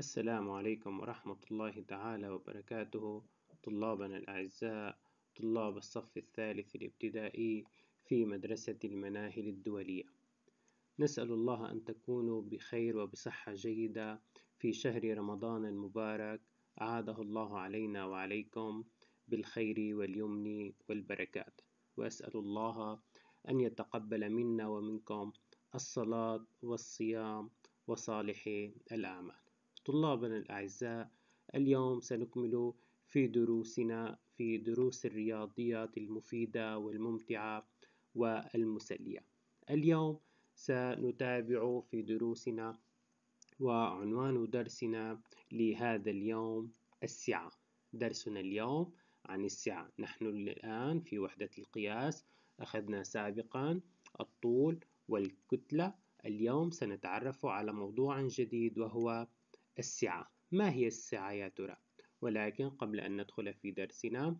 السلام عليكم ورحمة الله تعالى وبركاته طلابنا الأعزاء طلاب الصف الثالث الابتدائي في مدرسة المناهل الدولية نسأل الله أن تكونوا بخير وبصحة جيدة في شهر رمضان المبارك أعاده الله علينا وعليكم بالخير واليمن والبركات وأسأل الله أن يتقبل منا ومنكم الصلاة والصيام وصالح الأعمال طلابنا الأعزاء اليوم سنكمل في دروسنا في دروس الرياضيات المفيدة والممتعة والمسلية اليوم سنتابع في دروسنا وعنوان درسنا لهذا اليوم السعة درسنا اليوم عن السعة نحن الآن في وحدة القياس أخذنا سابقا الطول والكتلة اليوم سنتعرف على موضوع جديد وهو السعة ما هي السعة يا ترى؟ ولكن قبل أن ندخل في درسنا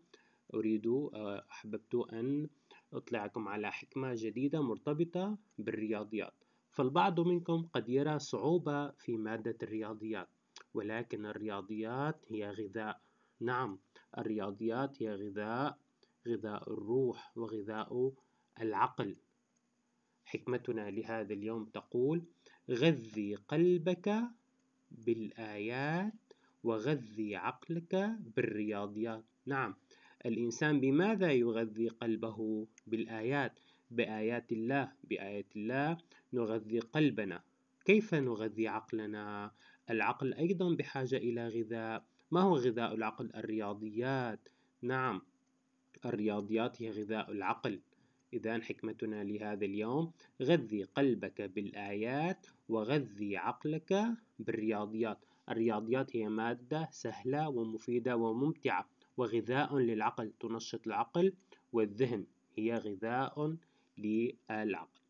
أريد آه، أحببت أن أطلعكم على حكمة جديدة مرتبطة بالرياضيات فالبعض منكم قد يرى صعوبة في مادة الرياضيات ولكن الرياضيات هي غذاء نعم الرياضيات هي غذاء غذاء الروح وغذاء العقل حكمتنا لهذا اليوم تقول غذي قلبك بالآيات وغذي عقلك بالرياضيات نعم الإنسان بماذا يغذي قلبه بالآيات بآيات الله بآيات الله نغذي قلبنا كيف نغذي عقلنا العقل أيضا بحاجة إلى غذاء ما هو غذاء العقل الرياضيات نعم الرياضيات هي غذاء العقل إذا حكمتنا لهذا اليوم غذي قلبك بالآيات وغذي عقلك بالرياضيات الرياضيات هي مادة سهلة ومفيدة وممتعة وغذاء للعقل تنشط العقل والذهن هي غذاء للعقل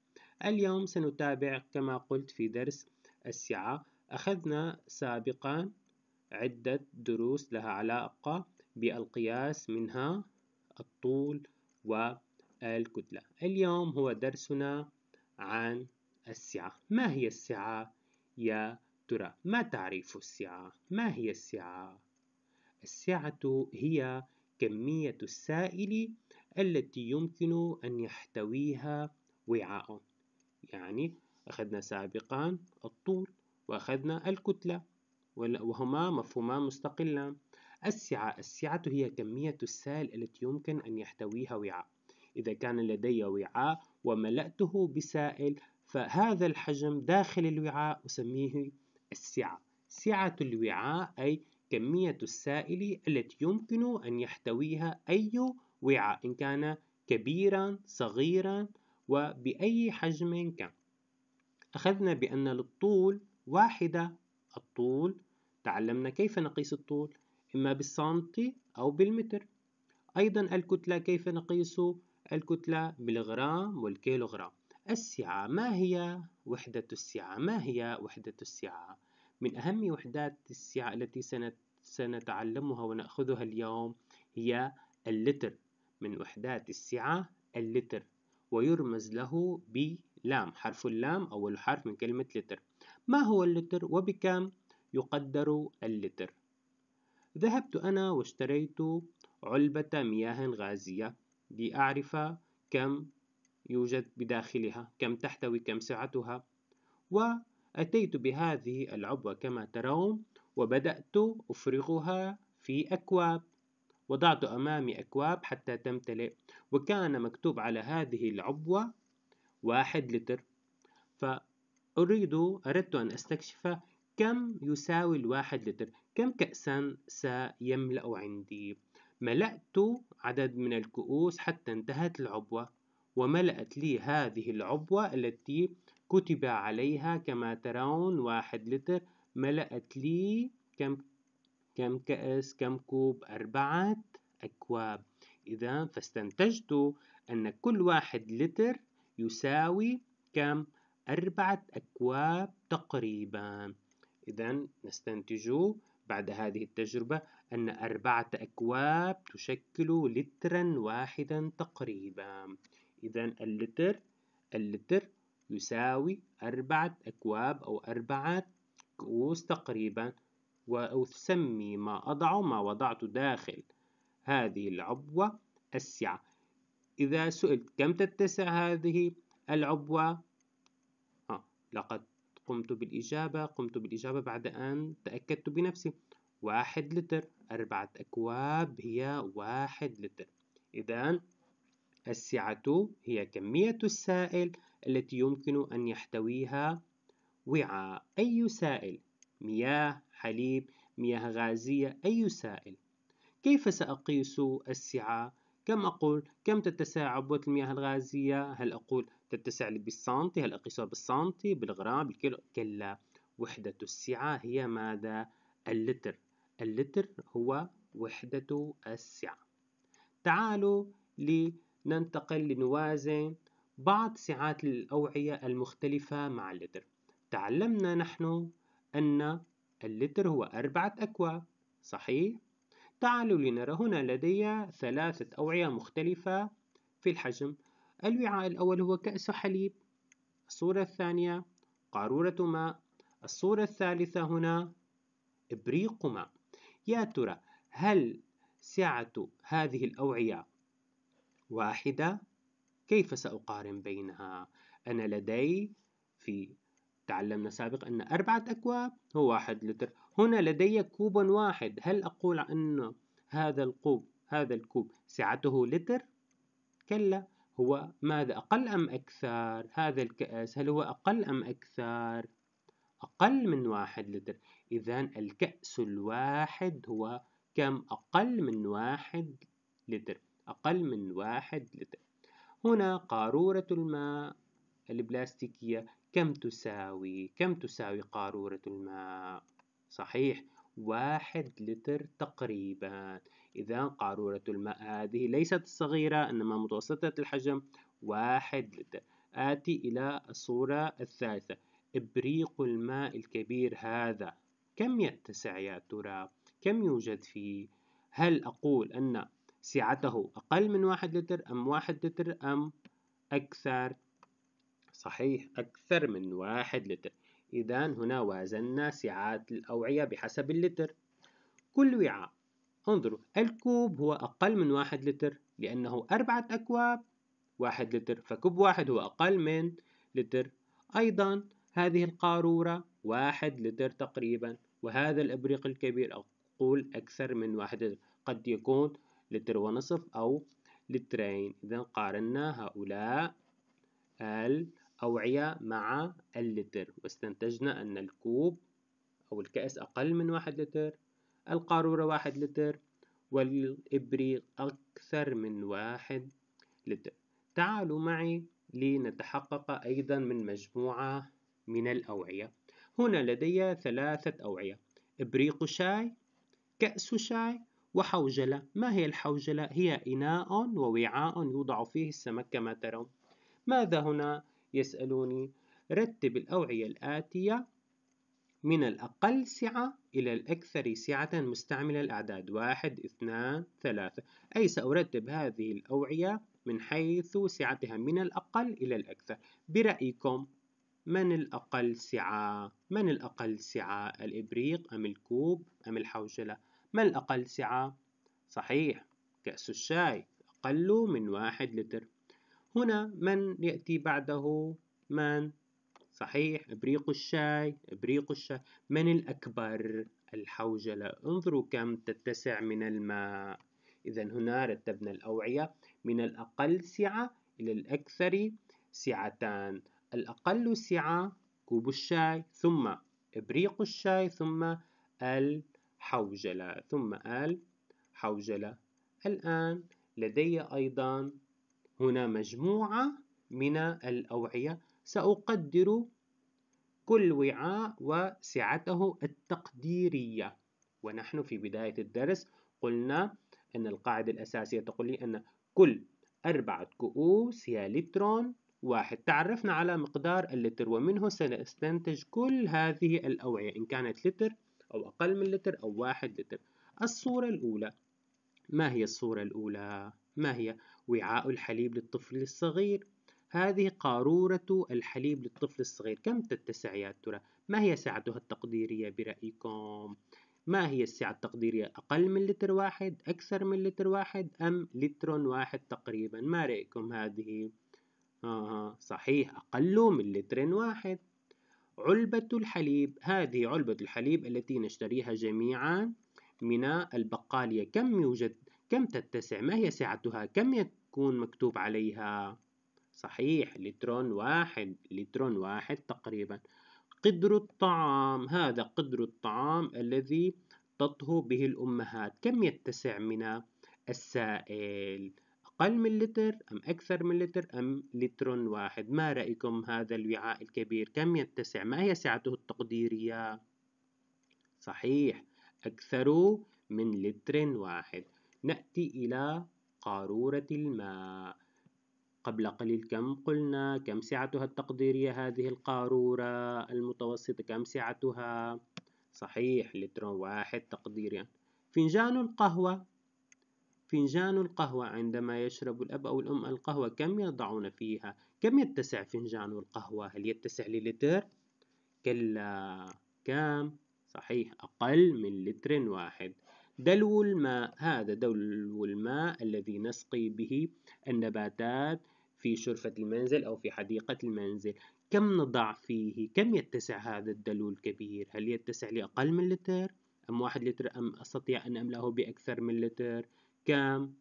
اليوم سنتابع كما قلت في درس السعة أخذنا سابقا عدة دروس لها علاقة بالقياس منها الطول والكتلة اليوم هو درسنا عن السعة ما هي السعة يا ترى ما تعريف السعة؟ ما هي السعة؟ السعة هي كمية السائل التي يمكن أن يحتويها وعاء يعني أخذنا سابقا الطول وأخذنا الكتلة وهما مفهومان مستقلان السعة السعة هي كمية السائل التي يمكن أن يحتويها وعاء إذا كان لدي وعاء وملأته بسائل فهذا الحجم داخل الوعاء أسميه السعة سعة الوعاء أي كمية السائل التي يمكن أن يحتويها أي وعاء إن كان كبيرا صغيرا وبأي حجم كان أخذنا بأن للطول واحدة الطول تعلمنا كيف نقيس الطول إما بالسنتي أو بالمتر أيضا الكتلة كيف نقيس الكتلة بالغرام والكيلوغرام السعة ما هي وحدة السعة ما هي وحدة السعة؟ من أهم وحدات السعة التي سنتعلمها ونأخذها اليوم هي اللتر من وحدات السعة اللتر ويرمز له بلام حرف اللام أول حرف من كلمة لتر ما هو اللتر وبكم يقدر اللتر ذهبت أنا واشتريت علبة مياه غازية لأعرف كم يوجد بداخلها كم تحتوي كم سعتها وأتيت بهذه العبوة كما ترون وبدأت أفرغها في أكواب وضعت أمامي أكواب حتى تمتلئ وكان مكتوب على هذه العبوة واحد لتر فأريد أردت أن أستكشف كم يساوي الواحد لتر كم كأسا سيملأ عندي ملأت عدد من الكؤوس حتى انتهت العبوة وملأت لي هذه العبوة التي كتب عليها كما ترون واحد لتر ملأت لي كم كم كأس كم كوب أربعة أكواب إذا فاستنتجت أن كل واحد لتر يساوي كم أربعة أكواب تقريبا إذا نستنتج بعد هذه التجربة أن أربعة أكواب تشكل لترا واحدا تقريبا إذا اللتر اللتر يساوي أربعة أكواب أو أربعة كؤوس تقريبا وأسمي ما أضعه ما وضعت داخل هذه العبوة السعة إذا سئلت كم تتسع هذه العبوة آه لقد قمت بالإجابة قمت بالإجابة بعد أن تأكدت بنفسي واحد لتر أربعة أكواب هي واحد لتر إذا السعة هي كمية السائل التي يمكن أن يحتويها وعاء أي سائل مياه حليب مياه غازية أي سائل كيف سأقيس السعة؟ كم أقول كم تتسع عبوة المياه الغازية؟ هل أقول تتسع بالسنتي؟ هل أقيسها بالسنتي؟ بالغرام؟ بالكيلو؟ كلا وحدة السعة هي ماذا؟ اللتر اللتر هو وحدة السعة تعالوا ل ننتقل لنوازن بعض سعات الأوعية المختلفة مع اللتر تعلمنا نحن أن اللتر هو أربعة أكواب صحيح؟ تعالوا لنرى هنا لدي ثلاثة أوعية مختلفة في الحجم الوعاء الأول هو كأس حليب الصورة الثانية قارورة ماء الصورة الثالثة هنا إبريق ماء يا ترى هل سعة هذه الأوعية واحدة كيف سأقارن بينها؟ أنا لدي في تعلمنا سابق أن أربعة أكواب هو واحد لتر هنا لدي كوب واحد هل أقول أن هذا الكوب هذا الكوب سعته لتر؟ كلا هو ماذا أقل أم أكثر؟ هذا الكأس هل هو أقل أم أكثر؟ أقل من واحد لتر إذا الكأس الواحد هو كم أقل من واحد لتر أقل من واحد لتر هنا قارورة الماء البلاستيكية كم تساوي؟ كم تساوي قارورة الماء؟ صحيح واحد لتر تقريبا إذا قارورة الماء هذه ليست صغيرة إنما متوسطة الحجم واحد لتر آتي إلى الصورة الثالثة إبريق الماء الكبير هذا كم يتسع يا ترى؟ كم يوجد فيه؟ هل أقول أن سعته أقل من واحد لتر أم واحد لتر أم أكثر صحيح أكثر من واحد لتر إذا هنا وازنا سعات الأوعية بحسب اللتر كل وعاء انظروا الكوب هو أقل من واحد لتر لأنه أربعة أكواب واحد لتر فكوب واحد هو أقل من لتر أيضا هذه القارورة واحد لتر تقريبا وهذا الإبريق الكبير أقول أكثر من واحد لتر قد يكون لتر ونصف أو لترين إذا قارنا هؤلاء الأوعية مع اللتر واستنتجنا أن الكوب أو الكأس أقل من واحد لتر القارورة واحد لتر والإبريق أكثر من واحد لتر تعالوا معي لنتحقق أيضا من مجموعة من الأوعية هنا لدي ثلاثة أوعية إبريق شاي كأس شاي وحوجلة ما هي الحوجلة؟ هي إناء ووعاء يوضع فيه السمك كما ترون ماذا هنا يسألوني؟ رتب الأوعية الآتية من الأقل سعة إلى الأكثر سعة مستعمل الأعداد واحد اثنان ثلاثة أي سأرتب هذه الأوعية من حيث سعتها من الأقل إلى الأكثر برأيكم من الأقل سعة؟ من الأقل سعة؟ الإبريق أم الكوب أم الحوجلة؟ ما الأقل سعة؟ صحيح كأس الشاي أقل من واحد لتر هنا من يأتي بعده من؟ صحيح إبريق الشاي إبريق الشاي من الأكبر؟ الحوجلة انظروا كم تتسع من الماء إذا هنا رتبنا الأوعية من الأقل سعة إلى الأكثر سعتان الأقل سعة كوب الشاي ثم إبريق الشاي ثم ال حوجلة ثم ال حوجلة الآن لدي أيضا هنا مجموعة من الأوعية سأقدر كل وعاء وسعته التقديرية ونحن في بداية الدرس قلنا أن القاعدة الأساسية تقول لي أن كل أربعة كؤوس هي لترون واحد تعرفنا على مقدار اللتر ومنه سنستنتج كل هذه الأوعية إن كانت لتر أو أقل من لتر أو واحد لتر الصورة الأولى ما هي الصورة الأولى؟ ما هي؟ وعاء الحليب للطفل الصغير هذه قارورة الحليب للطفل الصغير كم تتسع يا ترى؟ ما هي سعتها التقديرية برأيكم؟ ما هي السعة التقديرية أقل من لتر واحد أكثر من لتر واحد أم لتر واحد تقريبا ما رأيكم هذه آه صحيح أقل من لتر واحد علبة الحليب هذه علبة الحليب التي نشتريها جميعا من البقالية كم يوجد كم تتسع ما هي سعتها كم يكون مكتوب عليها صحيح لترون واحد لترون واحد تقريبا قدر الطعام هذا قدر الطعام الذي تطهو به الأمهات كم يتسع من السائل أقل من لتر أم أكثر من لتر أم لتر واحد ما رأيكم هذا الوعاء الكبير كم يتسع ما هي سعته التقديرية صحيح أكثر من لتر واحد نأتي إلى قارورة الماء قبل قليل كم قلنا كم سعتها التقديرية هذه القارورة المتوسطة كم سعتها صحيح لتر واحد تقديريا فنجان القهوة فنجان القهوة عندما يشرب الأب أو الأم القهوة كم يضعون فيها؟ كم يتسع فنجان القهوة؟ هل يتسع للتر؟ كلا كام؟ صحيح أقل من لتر واحد دلو الماء هذا دلو الماء الذي نسقي به النباتات في شرفة المنزل أو في حديقة المنزل كم نضع فيه؟ كم يتسع هذا الدلو الكبير؟ هل يتسع لأقل من لتر؟ أم واحد لتر أم أستطيع أن أملأه بأكثر من لتر؟ كام؟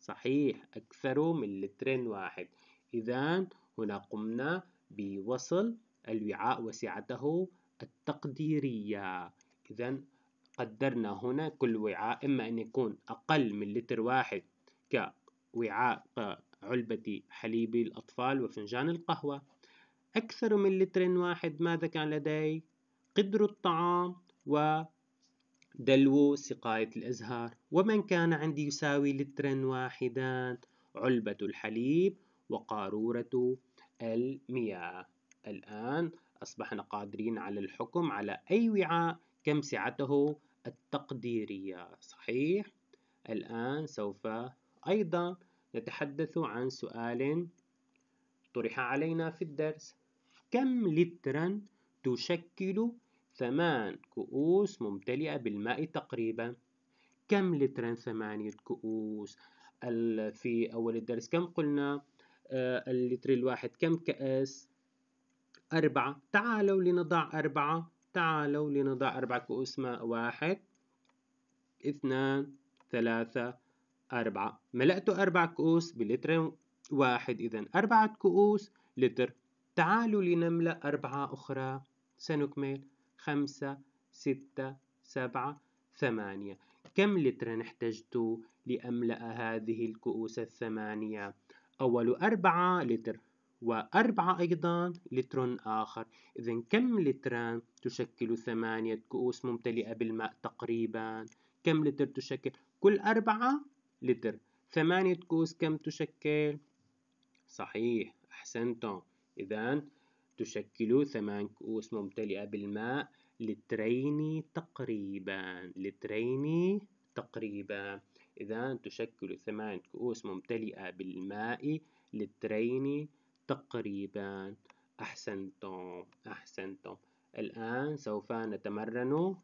صحيح أكثر من لتر واحد إذا هنا قمنا بوصل الوعاء وسعته التقديرية إذا قدرنا هنا كل وعاء إما أن يكون أقل من لتر واحد كوعاء علبة حليب الأطفال وفنجان القهوة أكثر من لتر واحد ماذا كان لدي؟ قدر الطعام و دلو سقاية الإزهار ومن كان عندي يساوي لترا واحدا علبة الحليب وقارورة المياه الآن أصبحنا قادرين على الحكم على أي وعاء كم سعته التقديرية صحيح؟ الآن سوف أيضا نتحدث عن سؤال طرح علينا في الدرس كم لترا تشكل ثمان كؤوس ممتلئة بالماء تقريبا كم لتر ثمانية كؤوس في أول الدرس كم قلنا آه، اللتر الواحد كم كأس أربعة تعالوا لنضع أربعة تعالوا لنضع أربعة كؤوس ماء واحد اثنان ثلاثة أربعة ملأت أربع كؤوس بلتر واحد إذا أربعة كؤوس لتر تعالوا لنملأ أربعة أخرى سنكمل خمسة ستة سبعة ثمانية كم لتر احتجت لأملأ هذه الكؤوس الثمانية؟ أول أربعة لتر وأربعة أيضا لتر آخر إذا كم لتر تشكل ثمانية كؤوس ممتلئة بالماء تقريبا؟ كم لتر تشكل؟ كل أربعة لتر ثمانية كؤوس كم تشكل؟ صحيح أحسنتم إذا تشكل ثمان كؤوس ممتلئة بالماء لترين تقريبا لترين تقريبا إذا تشكل ثمان كؤوس ممتلئة بالماء لترين تقريبا أحسنتم أحسنتم الآن سوف نتمرن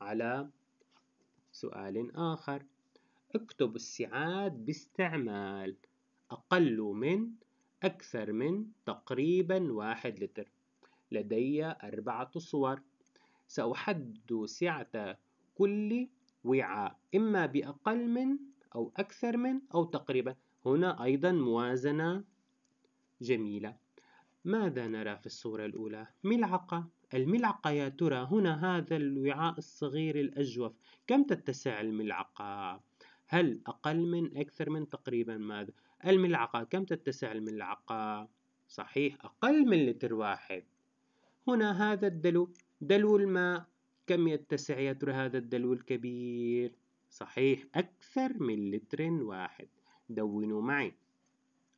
على سؤال آخر اكتب السعاد باستعمال أقل من أكثر من تقريبا واحد لتر لدي أربعة صور سأحدد سعة كل وعاء إما بأقل من أو أكثر من أو تقريبا هنا أيضا موازنة جميلة ماذا نرى في الصورة الأولى؟ ملعقة الملعقة يا ترى هنا هذا الوعاء الصغير الأجوف كم تتسع الملعقة؟ هل أقل من أكثر من تقريبا ماذا؟ الملعقة كم تتسع الملعقة؟ صحيح أقل من لتر واحد هنا هذا الدلو دلو الماء كم يتسع يا ترى هذا الدلو الكبير؟ صحيح أكثر من لتر واحد دونوا معي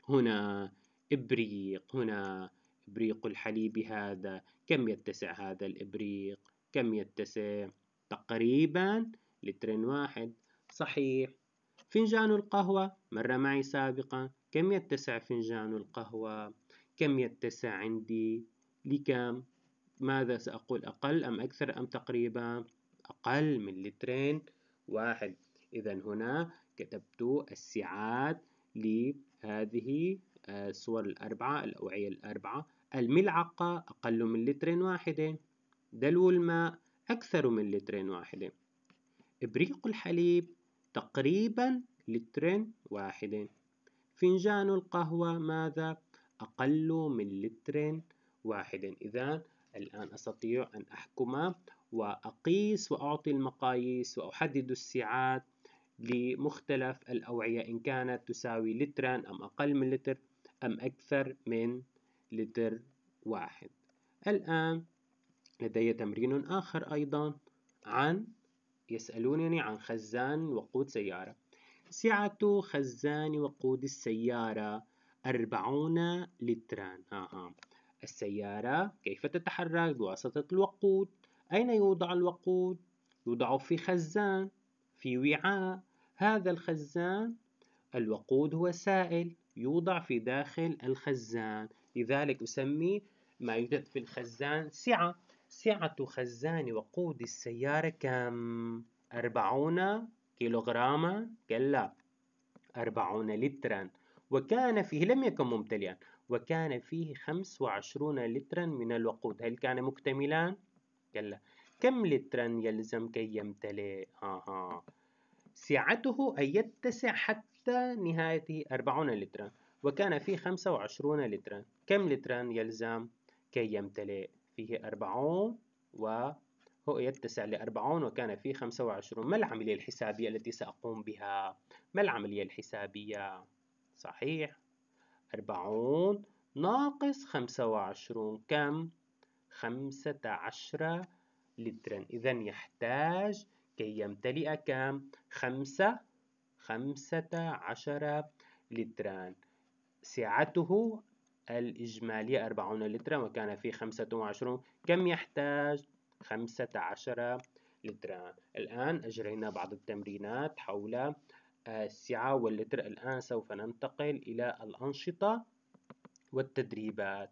هنا إبريق هنا إبريق الحليب هذا كم يتسع هذا الإبريق؟ كم يتسع؟ تقريبا لتر واحد صحيح فنجان القهوة مر معي سابقا كم يتسع فنجان القهوة كم يتسع عندي لكم ماذا سأقول أقل أم أكثر أم تقريبا أقل من لترين واحد إذا هنا كتبت السعات لهذه الصور آه، الأربعة الأوعية الأربعة الملعقة أقل من لترين واحدة دلو الماء أكثر من لترين واحدة إبريق الحليب تقريبا لترين واحد فنجان القهوة ماذا؟ أقل من لتر واحد إذا الآن أستطيع أن أحكم وأقيس وأعطي المقاييس وأحدد السعات لمختلف الأوعية إن كانت تساوي لترا أم أقل من لتر أم أكثر من لتر واحد الآن لدي تمرين آخر أيضا عن يسألونني عن خزان وقود سيارة سعة خزان وقود السيارة أربعون لترا آه،, آه. السيارة كيف تتحرك بواسطة الوقود أين يوضع الوقود؟ يوضع في خزان في وعاء هذا الخزان الوقود هو سائل يوضع في داخل الخزان لذلك أسمي ما يوجد في الخزان سعة سعة خزان وقود السيارة كم؟ أربعون كيلوغراما كلا أربعون لترا وكان فيه لم يكن ممتلئا وكان فيه خمس وعشرون لترا من الوقود هل كان مكتملا؟ كلا كم لترا يلزم كي يمتلئ؟ آه. سعته أن يتسع حتى نهايته أربعون لترا وكان فيه خمسة وعشرون لترا كم لترا يلزم كي يمتلئ؟ فيه أربعون وهو يتسع لأربعون وكان فيه خمسة وعشرون ما العملية الحسابية التي سأقوم بها؟ ما العملية الحسابية؟ صحيح أربعون ناقص خمسة وعشرون كم؟ خمسة عشرة لترا إذا يحتاج كي يمتلئ كم؟ خمسة خمسة عشرة لترا سعته الإجمالية 40 لترا وكان في 25 كم يحتاج 15 لترا الآن أجرينا بعض التمرينات حول آه، السعة واللتر الآن سوف ننتقل إلى الأنشطة والتدريبات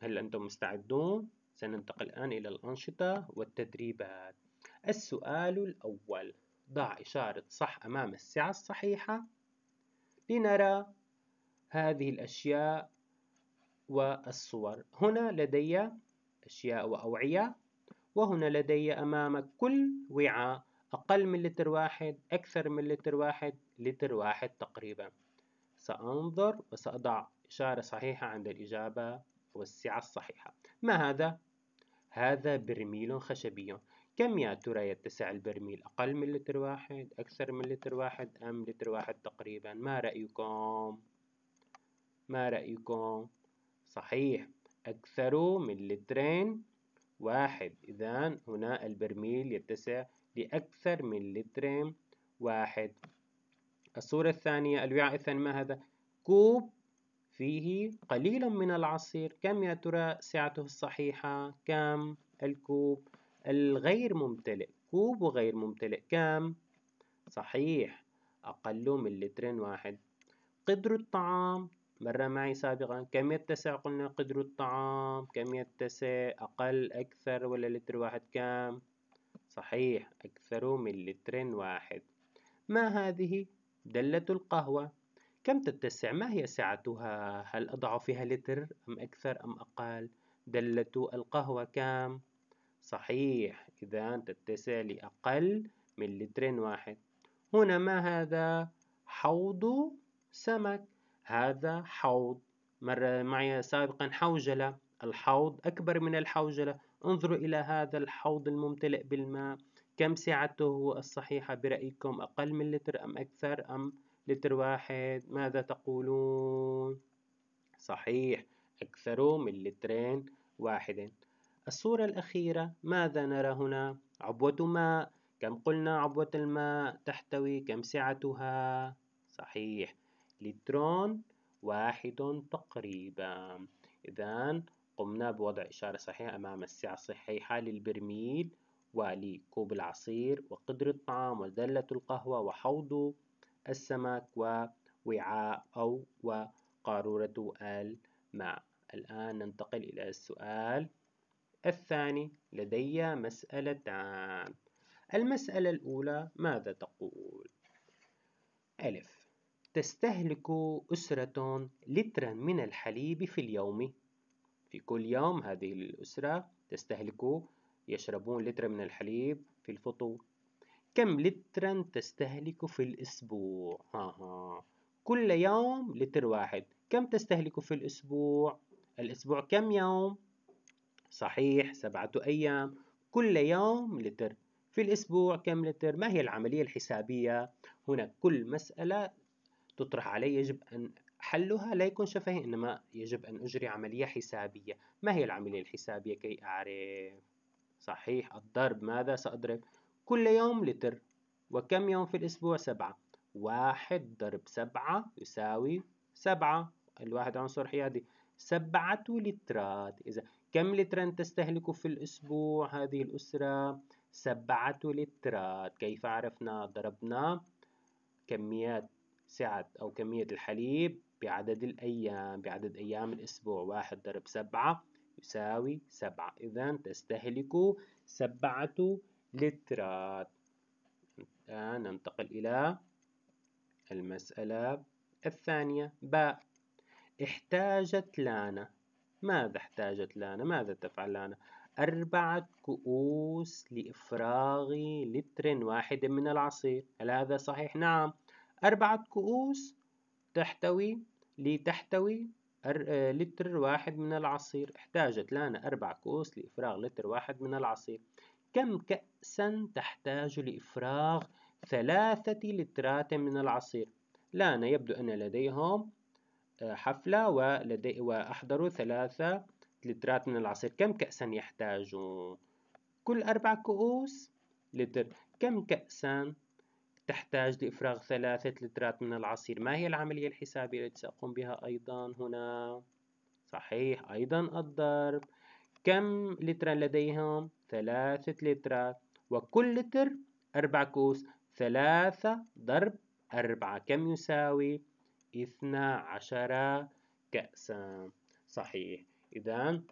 هل أنتم مستعدون؟ سننتقل الآن إلى الأنشطة والتدريبات السؤال الأول ضع إشارة صح أمام السعة الصحيحة لنرى هذه الأشياء والصور هنا لدي أشياء وأوعية وهنا لدي أمامك كل وعاء أقل من لتر واحد أكثر من لتر واحد لتر واحد تقريبا سأنظر وسأضع إشارة صحيحة عند الإجابة والسعة الصحيحة ما هذا؟ هذا برميل خشبي كم يا ترى يتسع البرميل أقل من لتر واحد أكثر من لتر واحد أم لتر واحد تقريبا ما رأيكم؟ ما رأيكم؟ صحيح أكثر من لترين واحد إذا هنا البرميل يتسع لأكثر من لترين واحد الصورة الثانية الوعاء الثاني ما هذا كوب فيه قليل من العصير كم يا ترى سعته الصحيحة كم الكوب الغير ممتلئ كوب غير ممتلئ كم صحيح أقل من لترين واحد قدر الطعام مر معي سابقا كم يتسع قلنا قدر الطعام كم يتسع أقل أكثر ولا لتر واحد كام صحيح أكثر من لتر واحد ما هذه دلة القهوة كم تتسع ما هي سعتها هل أضع فيها لتر أم أكثر أم أقل دلة القهوة كام صحيح إذا تتسع لأقل من لتر واحد هنا ما هذا حوض سمك هذا حوض مر معي سابقا حوجلة الحوض أكبر من الحوجلة انظروا إلى هذا الحوض الممتلئ بالماء كم سعته الصحيحة برأيكم أقل من لتر أم أكثر أم لتر واحد ماذا تقولون صحيح أكثر من لترين واحد الصورة الأخيرة ماذا نرى هنا عبوة ماء كم قلنا عبوة الماء تحتوي كم سعتها صحيح لتران واحد تقريبا إذا قمنا بوضع إشارة صحيحة أمام السعة الصحيحة للبرميل ولكوب العصير وقدر الطعام ودلة القهوة وحوض السمك ووعاء أو وقارورة الماء الآن ننتقل إلى السؤال الثاني لدي مسألتان المسألة الأولى ماذا تقول؟ ألف تستهلك أسرة لترا من الحليب في اليوم في كل يوم هذه الأسرة تستهلك يشربون لترا من الحليب في الفطور كم لترا تستهلك في الأسبوع ها ها. كل يوم لتر واحد كم تستهلك في الأسبوع الأسبوع كم يوم صحيح سبعة أيام كل يوم لتر في الأسبوع كم لتر ما هي العملية الحسابية هنا كل مسألة تطرح علي يجب أن حلها لا يكون شفهي إنما يجب أن أجري عملية حسابية ما هي العملية الحسابية كي أعرف صحيح الضرب ماذا سأضرب كل يوم لتر وكم يوم في الأسبوع سبعة واحد ضرب سبعة يساوي سبعة الواحد عنصر حيادي سبعة لترات إذا كم لترا تستهلك في الأسبوع هذه الأسرة سبعة لترات كيف عرفنا ضربنا كميات سعة أو كمية الحليب بعدد الأيام بعدد أيام الأسبوع واحد ضرب سبعة يساوي سبعة إذا تستهلك سبعة لترات الآن ننتقل إلى المسألة الثانية باء احتاجت لانا ماذا احتاجت لانا ماذا تفعل لانا أربعة كؤوس لإفراغ لتر واحد من العصير هل هذا صحيح؟ نعم أربعة كؤوس تحتوي لتحتوي آه، لتر واحد من العصير احتاجت لنا أربع كؤوس لإفراغ لتر واحد من العصير كم كأسا تحتاج لإفراغ ثلاثة لترات من العصير لانا يبدو أن لديهم آه، حفلة ولدي وأحضروا ثلاثة لترات من العصير كم كأسا يحتاجون؟ كل أربع كؤوس لتر كم كأسا تحتاج لإفراغ ثلاثة لترات من العصير ما هي العملية الحسابية التي سأقوم بها أيضا هنا؟ صحيح أيضا الضرب كم لترا لديهم؟ ثلاثة لترات وكل لتر أربع كوس ثلاثة ضرب أربعة كم يساوي؟ اثنا عشر كأسا صحيح إذا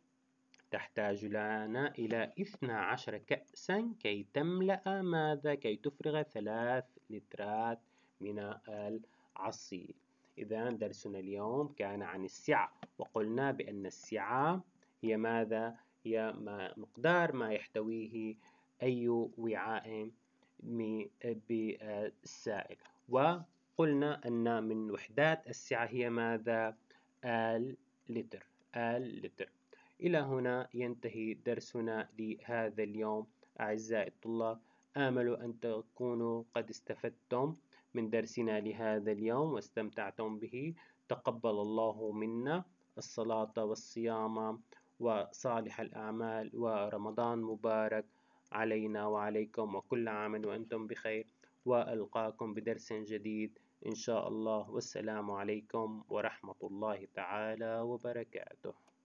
تحتاج لنا إلى عشر كأسا كي تملأ ماذا؟ كي تفرغ ثلاث نترات من العصير إذا درسنا اليوم كان عن السعة وقلنا بأن السعة هي ماذا؟ هي ما مقدار ما يحتويه أي وعاء بالسائل وقلنا أن من وحدات السعة هي ماذا؟ اللتر اللتر إلى هنا ينتهي درسنا لهذا اليوم أعزائي الطلاب آمل أن تكونوا قد استفدتم من درسنا لهذا اليوم واستمتعتم به تقبل الله منا الصلاة والصيام وصالح الأعمال ورمضان مبارك علينا وعليكم وكل عام وأنتم بخير وألقاكم بدرس جديد إن شاء الله والسلام عليكم ورحمة الله تعالى وبركاته